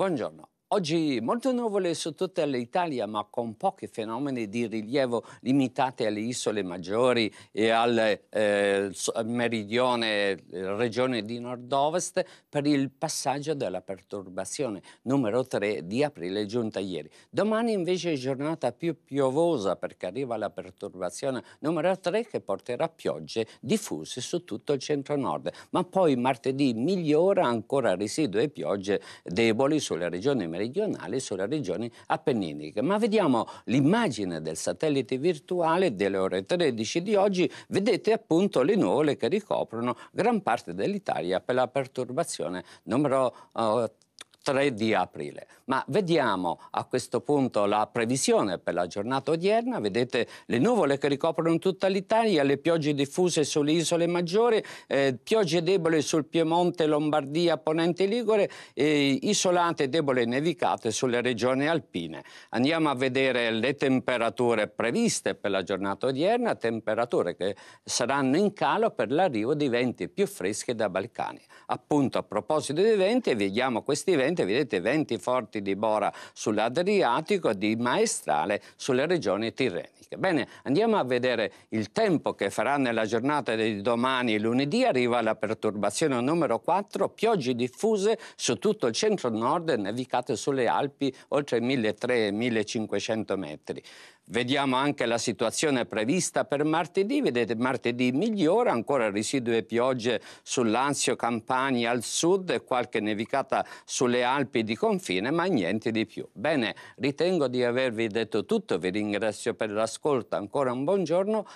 Buongiorno. Oggi molto nuvole su tutta l'Italia, ma con pochi fenomeni di rilievo limitati alle isole maggiori e al eh, meridione eh, regione di nord-ovest per il passaggio della perturbazione numero 3 di aprile giunta ieri. Domani invece è giornata più piovosa perché arriva la perturbazione numero 3 che porterà piogge diffuse su tutto il centro-nord, ma poi martedì migliora ancora residui e piogge deboli sulle regioni meridionali regionali sulla regione appenninica. Ma vediamo l'immagine del satellite virtuale delle ore 13 di oggi, vedete appunto le nuvole che ricoprono gran parte dell'Italia per la perturbazione numero 8. Eh, 3 di aprile. Ma vediamo a questo punto la previsione per la giornata odierna. Vedete le nuvole che ricoprono tutta l'Italia, le piogge diffuse sulle isole maggiori, eh, piogge deboli sul Piemonte, Lombardia, Ponente Ligure, eh, isolate, debole e nevicate sulle regioni alpine. Andiamo a vedere le temperature previste per la giornata odierna, temperature che saranno in calo per l'arrivo di venti più freschi da Balcani. Appunto, a proposito dei venti, vediamo questi venti conseguente vedete venti forti di Bora sull'Adriatico, e di maestrale sulle regioni tirreniche. Bene, andiamo a vedere il tempo che farà nella giornata di domani lunedì. Arriva la perturbazione numero 4, piogge diffuse su tutto il centro-nord e nevicate sulle Alpi oltre 1300-1500 metri. Vediamo anche la situazione prevista per martedì. Vedete, martedì migliora, ancora residue piogge sull'Anzio Campania al sud e qualche nevicata sulle le Alpi di confine, ma niente di più. Bene, ritengo di avervi detto tutto, vi ringrazio per l'ascolto, ancora un buongiorno.